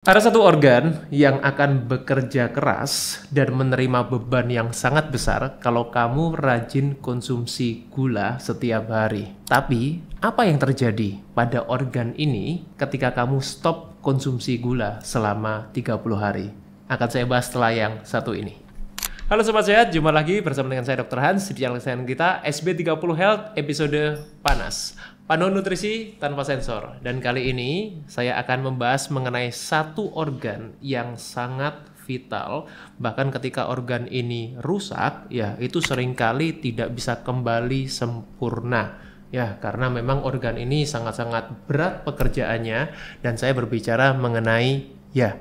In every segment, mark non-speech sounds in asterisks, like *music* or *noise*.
Ada satu organ yang akan bekerja keras dan menerima beban yang sangat besar kalau kamu rajin konsumsi gula setiap hari. Tapi, apa yang terjadi pada organ ini ketika kamu stop konsumsi gula selama 30 hari? Akan saya bahas setelah yang satu ini. Halo Sobat Sehat, jumpa lagi bersama dengan saya Dr. Hans di channel kita SB30 Health episode Panas. Panduan Nutrisi Tanpa Sensor. Dan kali ini saya akan membahas mengenai satu organ yang sangat vital. Bahkan ketika organ ini rusak, ya itu seringkali tidak bisa kembali sempurna. Ya, karena memang organ ini sangat-sangat berat pekerjaannya dan saya berbicara mengenai ya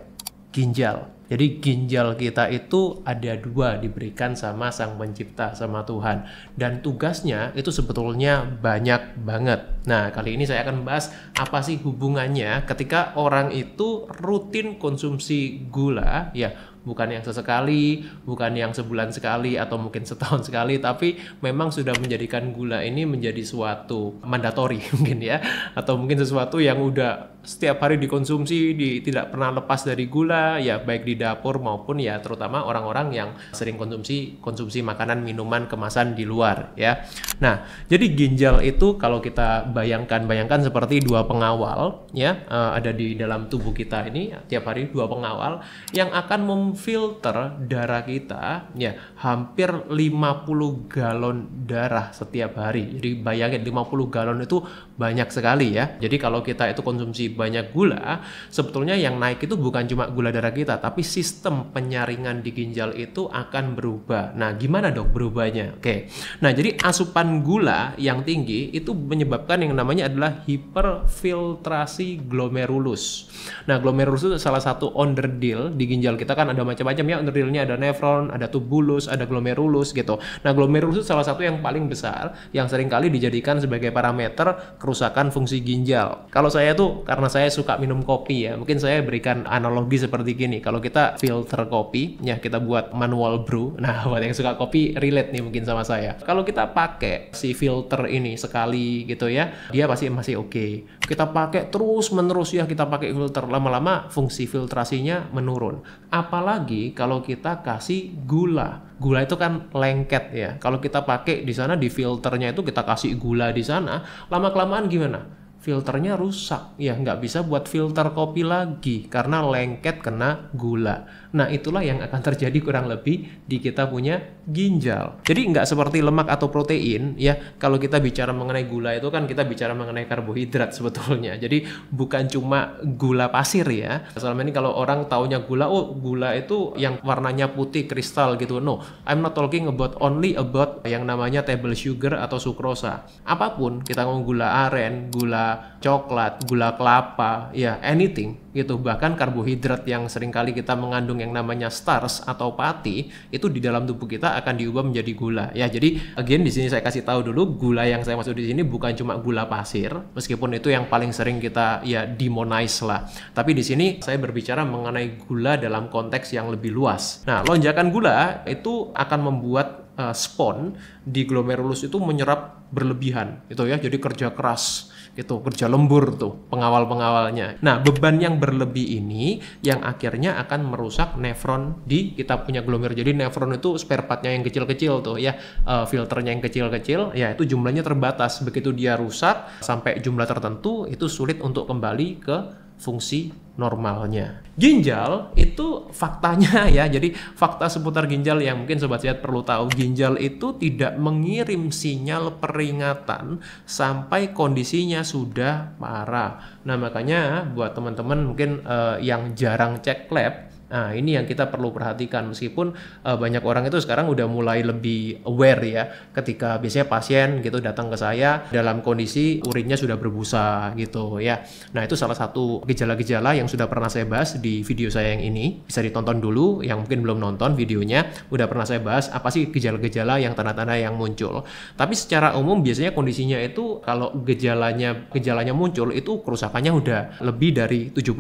ginjal. Jadi ginjal kita itu ada dua diberikan sama Sang Pencipta, sama Tuhan. Dan tugasnya itu sebetulnya banyak banget. Nah, kali ini saya akan bahas apa sih hubungannya ketika orang itu rutin konsumsi gula, ya bukan yang sesekali, bukan yang sebulan sekali atau mungkin setahun sekali, tapi memang sudah menjadikan gula ini menjadi suatu mandatori *laughs* mungkin ya, atau mungkin sesuatu yang udah setiap hari dikonsumsi, di, tidak pernah lepas dari gula, ya baik di dapur maupun ya terutama orang-orang yang sering konsumsi konsumsi makanan, minuman, kemasan di luar ya. Nah, jadi ginjal itu kalau kita bayangkan-bayangkan seperti dua pengawal ya, eh, ada di dalam tubuh kita ini tiap hari dua pengawal yang akan memfilter darah kita ya hampir 50 galon darah setiap hari. Jadi bayangin 50 galon itu banyak sekali ya. Jadi kalau kita itu konsumsi banyak gula, sebetulnya yang naik itu bukan cuma gula darah kita, tapi sistem penyaringan di ginjal itu akan berubah. Nah, gimana dok berubahnya? Oke. Nah, jadi asupan gula yang tinggi itu menyebabkan yang namanya adalah hiperfiltrasi glomerulus. Nah, glomerulus itu salah satu onderdil di ginjal kita kan ada macam-macam ya onderdilnya ada nefron, ada tubulus, ada glomerulus gitu. Nah, glomerulus itu salah satu yang paling besar yang seringkali dijadikan sebagai parameter kerusakan fungsi ginjal. Kalau saya tuh karena karena saya suka minum kopi ya. Mungkin saya berikan analogi seperti gini. Kalau kita filter kopi, ya kita buat manual brew. *laughs* Nah, buat yang suka kopi relate nih mungkin sama saya. Kalau kita pakai si filter ini sekali gitu ya, dia pasti masih oke. Okay. Kita pakai terus menerus ya kita pakai filter lama-lama fungsi filtrasinya menurun. Apalagi kalau kita kasih gula gula itu kan lengket ya. Kalau kita pakai di sana di filternya itu kita kasih gula di sana, lama kelamaan gimana? filternya rusak ya nggak bisa buat filter kopi lagi karena lengket kena gula Nah itulah yang akan terjadi kurang lebih di kita punya ginjal. Jadi nggak seperti lemak atau protein ya. Kalau kita bicara mengenai gula itu kan kita bicara mengenai karbohidrat sebetulnya. Jadi bukan cuma gula pasir ya. Selama ini kalau orang taunya gula, oh gula itu yang warnanya putih kristal gitu. No, I'm not talking about only about yang namanya table sugar atau sukrosa. Apapun kita ngomong gula aren, gula coklat, gula kelapa, ya anything gitu. Bahkan karbohidrat yang seringkali kita mengandung mengandung yang namanya stars atau pati itu di dalam tubuh kita akan diubah menjadi gula. Ya, jadi again di sini saya kasih tahu dulu gula yang saya maksud di sini bukan cuma gula pasir, meskipun itu yang paling sering kita ya demonize lah. Tapi di sini saya berbicara mengenai gula dalam konteks yang lebih luas. Nah, lonjakan gula itu akan membuat uh, eh, spon di glomerulus itu menyerap berlebihan gitu ya jadi kerja keras gitu kerja lembur tuh pengawal pengawalnya nah beban yang berlebih ini yang akhirnya akan merusak nefron di kita punya glomer jadi nefron itu spare partnya yang kecil kecil tuh ya uh, filternya yang kecil kecil ya itu jumlahnya terbatas begitu dia rusak sampai jumlah tertentu itu sulit untuk kembali ke fungsi normalnya. Ginjal itu faktanya *laughs* ya, jadi fakta seputar ginjal yang mungkin sobat sehat perlu tahu, ginjal itu tidak mengirim sinyal peringatan sampai kondisinya sudah parah. Nah makanya buat teman-teman mungkin uh, yang jarang cek lab Nah, ini yang kita perlu perhatikan meskipun uh, banyak orang itu sekarang udah mulai lebih aware ya ketika biasanya pasien gitu datang ke saya dalam kondisi urinnya sudah berbusa gitu ya. Nah, itu salah satu gejala-gejala yang sudah pernah saya bahas di video saya yang ini. Bisa ditonton dulu yang mungkin belum nonton videonya, udah pernah saya bahas apa sih gejala-gejala yang tanda-tanda yang muncul. Tapi secara umum biasanya kondisinya itu kalau gejalanya gejalanya muncul itu kerusakannya udah lebih dari 70%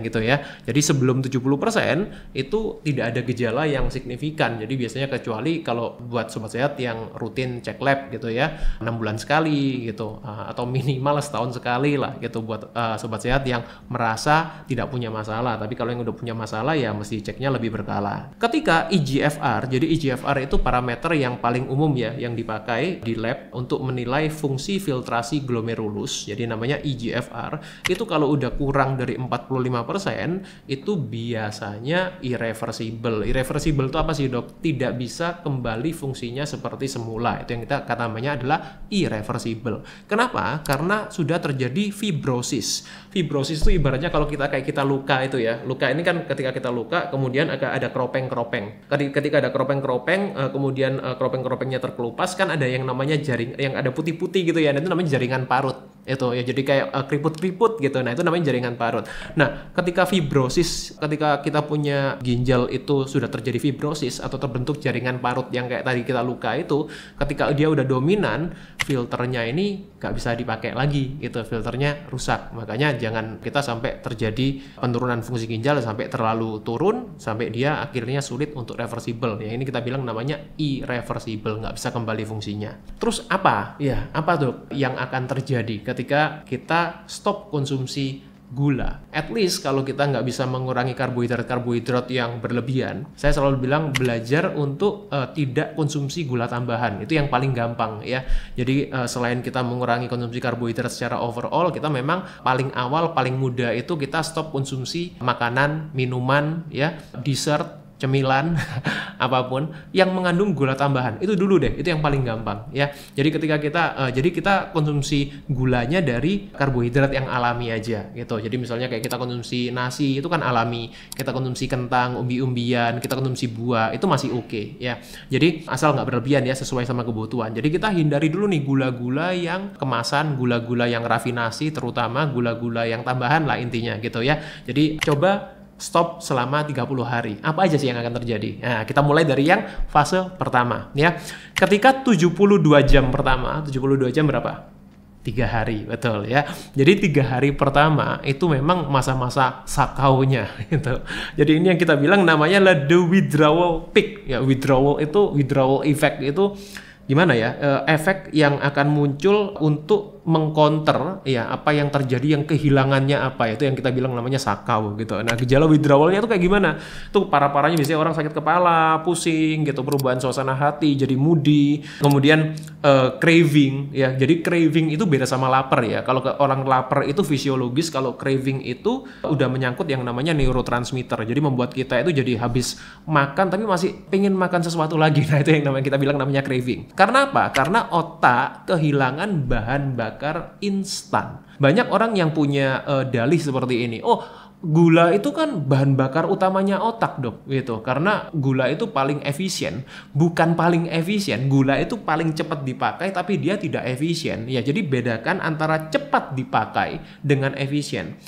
gitu ya. Jadi sebelum 70% itu tidak ada gejala yang signifikan. Jadi biasanya kecuali kalau buat sobat sehat yang rutin cek lab gitu ya, enam bulan sekali gitu eh, atau minimal setahun sekali lah gitu buat uh, sobat sehat yang merasa tidak punya masalah. Tapi kalau yang udah punya masalah ya mesti ceknya lebih berkala. Ketika IGFR, e jadi IGFR e itu parameter yang paling umum ya yang dipakai di lab untuk menilai fungsi filtrasi glomerulus. Jadi namanya IGFR. E itu kalau udah kurang dari 45% itu biasanya namanya irreversible. Irreversible itu apa sih dok? Tidak bisa kembali fungsinya seperti semula. Itu yang kita kata namanya adalah irreversible. Kenapa? Karena sudah terjadi fibrosis. Fibrosis itu ibaratnya kalau kita kayak kita luka itu ya. Luka ini kan ketika kita luka kemudian agak ada keropeng-keropeng. Ketika ada keropeng-keropeng eh, kemudian eh, keropeng-keropengnya terkelupas kan ada yang namanya jaring yang ada putih-putih gitu ya. Itu namanya jaringan parut itu ya jadi kayak uh, keriput-keriput gitu nah itu namanya jaringan parut nah ketika fibrosis ketika kita punya ginjal itu sudah terjadi fibrosis atau terbentuk jaringan parut yang kayak tadi kita luka itu ketika dia udah dominan filternya ini nggak bisa dipakai lagi gitu filternya rusak makanya jangan kita sampai terjadi penurunan fungsi ginjal sampai terlalu turun sampai dia akhirnya sulit untuk reversible ya ini kita bilang namanya irreversible nggak bisa kembali fungsinya terus apa ya apa tuh yang akan terjadi ketika kita stop konsumsi gula. At least kalau kita nggak bisa mengurangi karbohidrat-karbohidrat yang berlebihan, saya selalu bilang belajar untuk uh, tidak konsumsi gula tambahan. Itu yang paling gampang ya. Jadi uh, selain kita mengurangi konsumsi karbohidrat secara overall, kita memang paling awal, paling mudah itu kita stop konsumsi makanan, minuman, ya, dessert cemilan *laughs* apapun yang mengandung gula tambahan itu dulu deh itu yang paling gampang ya jadi ketika kita uh, jadi kita konsumsi gulanya dari karbohidrat yang alami aja gitu jadi misalnya kayak kita konsumsi nasi itu kan alami kita konsumsi kentang umbi-umbian kita konsumsi buah itu masih oke okay, ya jadi asal nggak berlebihan ya sesuai sama kebutuhan jadi kita hindari dulu nih gula-gula yang kemasan gula-gula yang rafinasi terutama gula-gula yang tambahan lah intinya gitu ya jadi coba stop selama 30 hari. Apa aja sih yang akan terjadi? Nah, kita mulai dari yang fase pertama ya. Ketika 72 jam pertama, 72 jam berapa? tiga hari betul ya jadi tiga hari pertama itu memang masa-masa sakaunya *laughs* gitu jadi ini yang kita bilang namanya lah the withdrawal peak ya withdrawal itu withdrawal effect itu gimana ya eh, efek yang akan muncul untuk mengkonter ya apa yang terjadi yang kehilangannya apa itu yang kita bilang namanya sakau gitu. Nah gejala withdrawalnya itu kayak gimana? Tuh parah parahnya biasanya orang sakit kepala, pusing gitu, perubahan suasana hati, jadi moody, kemudian uh, craving ya. Jadi craving itu beda sama lapar ya. Kalau orang lapar itu fisiologis, kalau craving itu udah menyangkut yang namanya neurotransmitter. Jadi membuat kita itu jadi habis makan tapi masih pengen makan sesuatu lagi. *laughs* Nah itu yang namanya kita bilang namanya craving. Karena apa? Karena otak kehilangan bahan bakar bakar instan. Banyak orang yang punya uh, dalih seperti ini. Oh, gula itu kan bahan bakar utamanya otak dok gitu karena gula itu paling efisien bukan paling efisien gula itu paling cepat dipakai tapi dia tidak efisien ya jadi bedakan antara cepat dipakai dengan efisien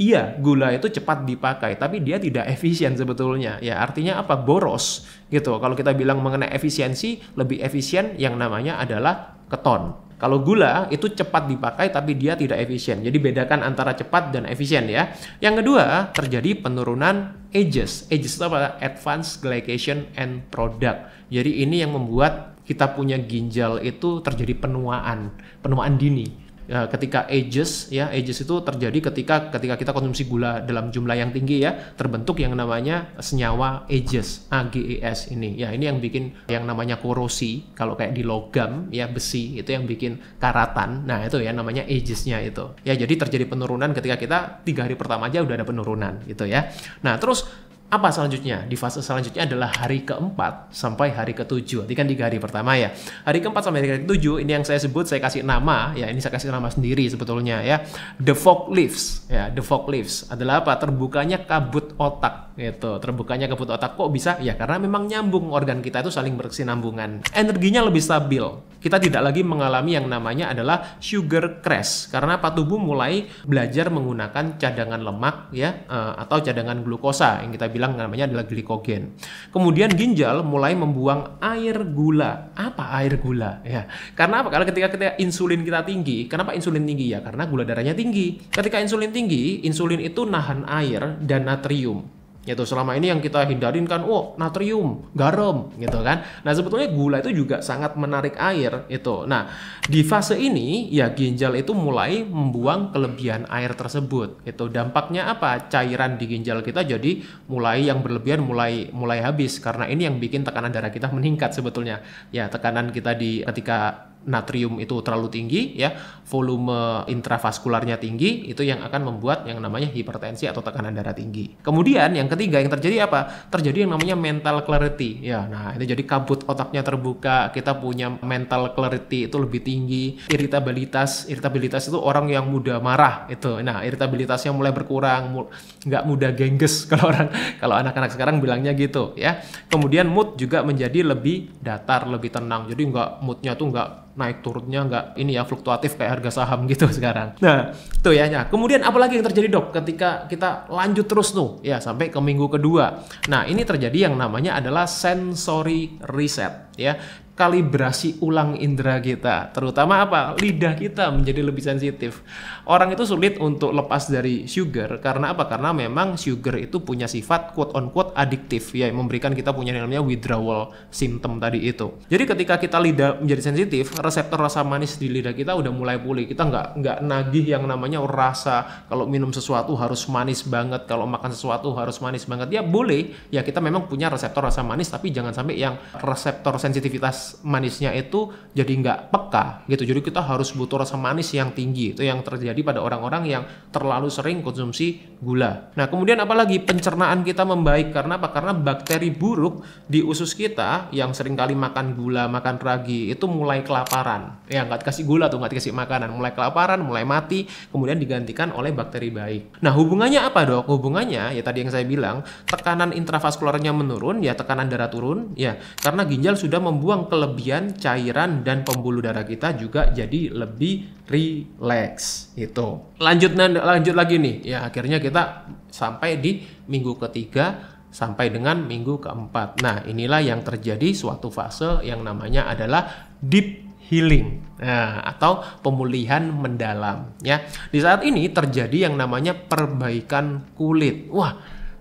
Iya, gula itu cepat dipakai, tapi dia tidak efisien sebetulnya. Ya, artinya apa? Boros gitu. Kalau kita bilang mengenai efisiensi, lebih efisien yang namanya adalah keton kalau gula itu cepat dipakai tapi dia tidak efisien. Jadi bedakan antara cepat dan efisien ya. Yang kedua, terjadi penurunan ages. Ages itu apa? Advanced Glycation end Product. Jadi ini yang membuat kita punya ginjal itu terjadi penuaan, penuaan dini ya, ketika ages ya ages itu terjadi ketika ketika kita konsumsi gula dalam jumlah yang tinggi ya terbentuk yang namanya senyawa ages AGES ini ya ini yang bikin yang namanya korosi kalau kayak di logam ya besi itu yang bikin karatan nah itu ya namanya agesnya itu ya jadi terjadi penurunan ketika kita tiga hari pertama aja udah ada penurunan gitu ya nah terus apa selanjutnya? Di fase selanjutnya adalah hari keempat sampai hari ketujuh. ini kan tiga hari pertama ya. Hari keempat sampai hari ketujuh ini yang saya sebut saya kasih nama ya. Ini saya kasih nama sendiri sebetulnya ya. The fog lifts ya. The fog lifts adalah apa? Terbukanya kabut otak gitu. Terbukanya kabut otak kok bisa? Ya karena memang nyambung organ kita itu saling berkesinambungan. Energinya lebih stabil. Kita tidak lagi mengalami yang namanya adalah sugar crash karena apa tubuh mulai belajar menggunakan cadangan lemak ya eh, atau cadangan glukosa yang kita bilang bilang namanya adalah glikogen. Kemudian ginjal mulai membuang air gula. Apa air gula? Ya. Karena apa? Karena ketika ketika insulin kita tinggi, kenapa insulin tinggi ya? Karena gula darahnya tinggi. Ketika insulin tinggi, insulin itu nahan air dan natrium. Yaitu selama ini yang kita hindarin kan oh natrium garam gitu kan nah sebetulnya gula itu juga sangat menarik air itu nah di fase ini ya ginjal itu mulai membuang kelebihan air tersebut itu dampaknya apa cairan di ginjal kita jadi mulai yang berlebihan mulai mulai habis karena ini yang bikin tekanan darah kita meningkat sebetulnya ya tekanan kita di ketika natrium itu terlalu tinggi ya, volume intravaskularnya tinggi, itu yang akan membuat yang namanya hipertensi atau tekanan darah tinggi. Kemudian yang ketiga yang terjadi apa? Terjadi yang namanya mental clarity. Ya, nah ini jadi kabut otaknya terbuka, kita punya mental clarity itu lebih tinggi, irritabilitas irritabilitas itu orang yang mudah marah itu. Nah, irritabilitasnya mulai berkurang, nggak mudah gengges *laughs* kalau orang kalau anak-anak sekarang bilangnya gitu ya. Kemudian mood juga menjadi lebih datar, lebih tenang. Jadi nggak moodnya tuh nggak naik turunnya nggak ini ya fluktuatif kayak harga saham gitu *laughs* sekarang. Nah, itu ya. Nah, kemudian apalagi yang terjadi dok ketika kita lanjut terus tuh ya sampai ke minggu kedua. Nah, ini terjadi yang namanya adalah sensory reset ya kalibrasi ulang indera kita, terutama apa? Lidah kita menjadi lebih sensitif. Orang itu sulit untuk lepas dari sugar karena apa? Karena memang sugar itu punya sifat quote on quote adiktif ya, memberikan kita punya namanya withdrawal symptom tadi itu. Jadi ketika kita lidah menjadi sensitif, reseptor rasa manis di lidah kita udah mulai pulih. Kita nggak nggak nagih yang namanya rasa kalau minum sesuatu harus manis banget, kalau makan sesuatu harus manis banget. Ya boleh, ya kita memang punya reseptor rasa manis tapi jangan sampai yang reseptor sensitivitas manisnya itu jadi nggak peka gitu. Jadi kita harus butuh rasa manis yang tinggi. Itu yang terjadi pada orang-orang yang terlalu sering konsumsi gula. Nah, kemudian apalagi pencernaan kita membaik karena apa? Karena bakteri buruk di usus kita yang sering kali makan gula, makan ragi itu mulai kelaparan. Ya, nggak dikasih gula tuh, nggak dikasih makanan, mulai kelaparan, mulai mati, kemudian digantikan oleh bakteri baik. Nah, hubungannya apa, Dok? Hubungannya ya tadi yang saya bilang, tekanan intravaskularnya menurun, ya tekanan darah turun, ya karena ginjal sudah membuang ke kelebihan cairan dan pembuluh darah kita juga jadi lebih relax itu Lanjut lanjut lagi nih. Ya akhirnya kita sampai di minggu ketiga sampai dengan minggu keempat. Nah, inilah yang terjadi suatu fase yang namanya adalah deep healing nah, atau pemulihan mendalam ya. Di saat ini terjadi yang namanya perbaikan kulit. Wah,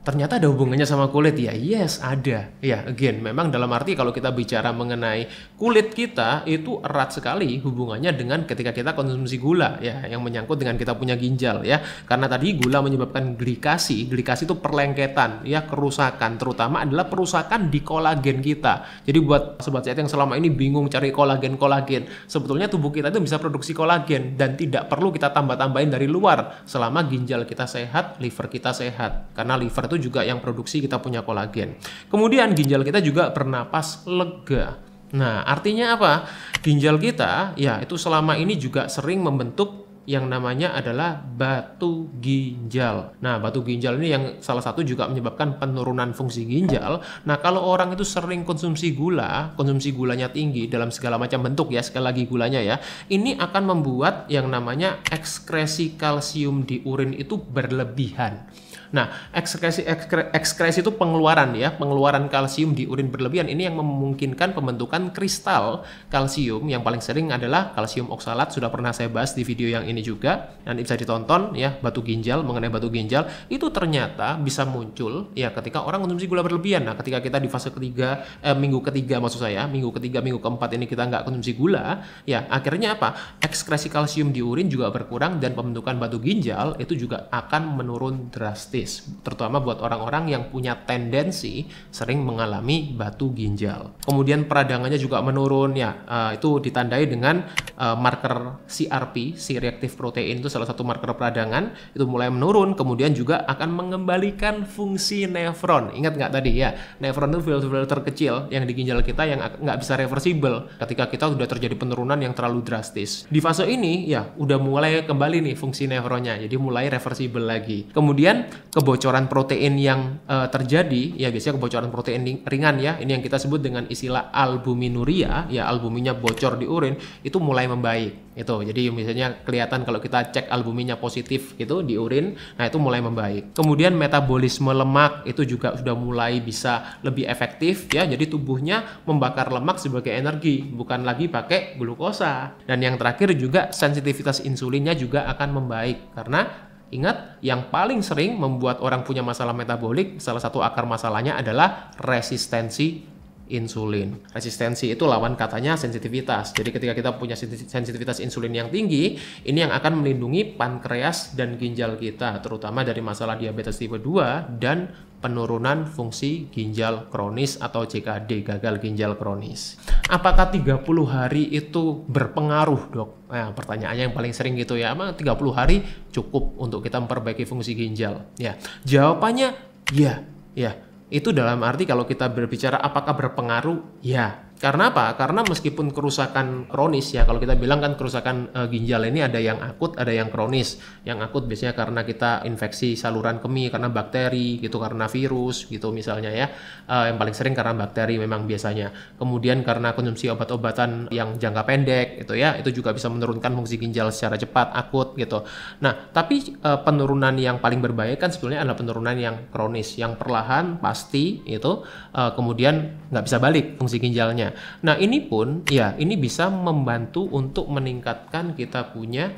ternyata ada hubungannya sama kulit ya yes ada ya again memang dalam arti kalau kita bicara mengenai kulit kita itu erat sekali hubungannya dengan ketika kita konsumsi gula ya yang menyangkut dengan kita punya ginjal ya karena tadi gula menyebabkan glikasi glikasi itu perlengketan ya kerusakan terutama adalah perusakan di kolagen kita jadi buat sobat sehat yang selama ini bingung cari kolagen kolagen sebetulnya tubuh kita itu bisa produksi kolagen dan tidak perlu kita tambah-tambahin dari luar selama ginjal kita sehat liver kita sehat karena liver itu juga yang produksi kita punya kolagen. Kemudian ginjal kita juga bernapas lega. Nah, artinya apa? Ginjal kita ya itu selama ini juga sering membentuk yang namanya adalah batu ginjal. Nah, batu ginjal ini yang salah satu juga menyebabkan penurunan fungsi ginjal. Nah, kalau orang itu sering konsumsi gula, konsumsi gulanya tinggi dalam segala macam bentuk ya, sekali lagi gulanya ya, ini akan membuat yang namanya ekskresi kalsium di urin itu berlebihan. Nah, ekskresi, ekskre, ekskresi itu pengeluaran ya, pengeluaran kalsium di urin berlebihan ini yang memungkinkan pembentukan kristal kalsium yang paling sering adalah kalsium oksalat sudah pernah saya bahas di video yang ini juga dan bisa ditonton ya batu ginjal mengenai batu ginjal itu ternyata bisa muncul ya ketika orang konsumsi gula berlebihan. Nah, ketika kita di fase ketiga eh, minggu ketiga maksud saya minggu ketiga minggu keempat ini kita nggak konsumsi gula ya akhirnya apa ekskresi kalsium di urin juga berkurang dan pembentukan batu ginjal itu juga akan menurun drastis kritis, terutama buat orang-orang yang punya tendensi sering mengalami batu ginjal. Kemudian peradangannya juga menurun ya, eh, itu ditandai dengan uh, marker CRP, C reactive protein itu salah satu marker peradangan, itu mulai menurun, kemudian juga akan mengembalikan fungsi nefron. Ingat nggak tadi ya, nefron itu filter-filter kecil yang di ginjal kita yang nggak bisa reversible ketika kita sudah terjadi penurunan yang terlalu drastis. Di fase ini ya udah mulai kembali nih fungsi nefronnya, jadi mulai reversible lagi. Kemudian kebocoran protein yang uh, terjadi, ya biasanya kebocoran protein ringan ya, ini yang kita sebut dengan istilah albuminuria, ya albuminnya bocor di urin, itu mulai membaik. Itu. Jadi misalnya kelihatan kalau kita cek albuminnya positif gitu di urin, nah itu mulai membaik. Kemudian metabolisme lemak itu juga sudah mulai bisa lebih efektif ya, jadi tubuhnya membakar lemak sebagai energi, bukan lagi pakai glukosa. Dan yang terakhir juga sensitivitas insulinnya juga akan membaik karena Ingat, yang paling sering membuat orang punya masalah metabolik, salah satu akar masalahnya adalah resistensi insulin. Resistensi itu lawan katanya sensitivitas. Jadi ketika kita punya sensitivitas insulin yang tinggi, ini yang akan melindungi pankreas dan ginjal kita, terutama dari masalah diabetes tipe 2 dan penurunan fungsi ginjal kronis atau JKD, gagal ginjal kronis. Apakah 30 hari itu berpengaruh, Dok? Nah, pertanyaannya yang paling sering gitu ya, emang 30 hari cukup untuk kita memperbaiki fungsi ginjal? Ya. Jawabannya ya, ya. Itu dalam arti kalau kita berbicara apakah berpengaruh? Ya, karena apa? Karena meskipun kerusakan kronis ya, kalau kita bilang kan kerusakan e, ginjal ini ada yang akut, ada yang kronis. Yang akut biasanya karena kita infeksi saluran kemih karena bakteri gitu, karena virus gitu misalnya ya. E, yang paling sering karena bakteri memang biasanya. Kemudian karena konsumsi obat-obatan yang jangka pendek gitu ya, itu juga bisa menurunkan fungsi ginjal secara cepat, akut gitu. Nah, tapi e, penurunan yang paling berbahaya kan sebetulnya adalah penurunan yang kronis, yang perlahan pasti itu e, kemudian nggak bisa balik fungsi ginjalnya Nah, ini pun ya ini bisa membantu untuk meningkatkan kita punya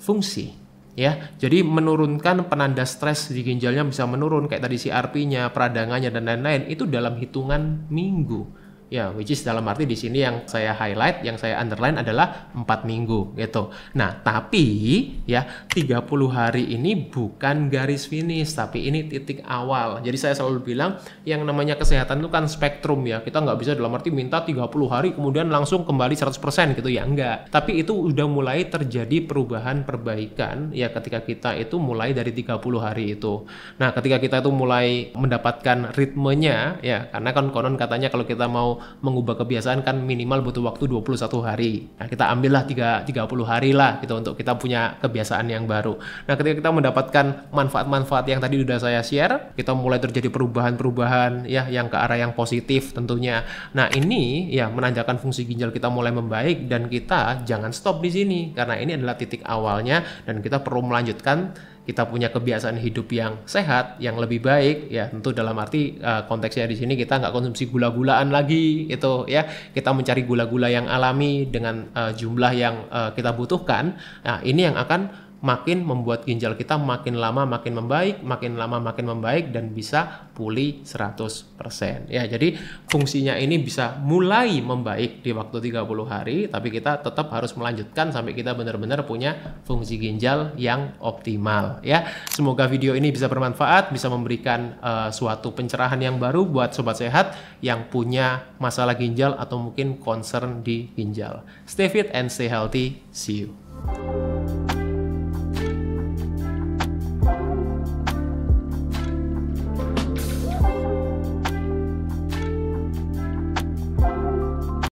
fungsi ya. Jadi menurunkan penanda stres di ginjalnya bisa menurun kayak tadi CRP-nya, peradangannya dan lain-lain itu dalam hitungan minggu. Ya, yeah, which is dalam arti di sini yang saya highlight, yang saya underline adalah empat minggu gitu. Nah, tapi ya 30 hari ini bukan garis finish, tapi ini titik awal. Jadi saya selalu bilang yang namanya kesehatan itu kan spektrum ya. Kita nggak bisa dalam arti minta 30 hari kemudian langsung kembali 100% gitu ya, enggak. Tapi itu udah mulai terjadi perubahan perbaikan ya ketika kita itu mulai dari 30 hari itu. Nah, ketika kita itu mulai mendapatkan ritmenya ya, karena kan konon katanya kalau kita mau mengubah kebiasaan kan minimal butuh waktu 21 hari. Nah, kita ambillah 3 30 hari lah gitu untuk kita punya kebiasaan yang baru. Nah, ketika kita mendapatkan manfaat-manfaat yang tadi sudah saya share, kita mulai terjadi perubahan-perubahan ya yang ke arah yang positif tentunya. Nah, ini ya menanjakan fungsi ginjal kita mulai membaik dan kita jangan stop di sini karena ini adalah titik awalnya dan kita perlu melanjutkan kita punya kebiasaan hidup yang sehat, yang lebih baik, ya tentu dalam arti uh, konteksnya di sini kita nggak konsumsi gula-gulaan lagi, itu ya kita mencari gula-gula yang alami dengan uh, jumlah yang uh, kita butuhkan. Nah ini yang akan makin membuat ginjal kita makin lama makin membaik, makin lama makin membaik dan bisa pulih 100%. Ya, jadi fungsinya ini bisa mulai membaik di waktu 30 hari, tapi kita tetap harus melanjutkan sampai kita benar-benar punya fungsi ginjal yang optimal ya. Semoga video ini bisa bermanfaat, bisa memberikan uh, suatu pencerahan yang baru buat sobat sehat yang punya masalah ginjal atau mungkin concern di ginjal. Stay fit and stay healthy. See you.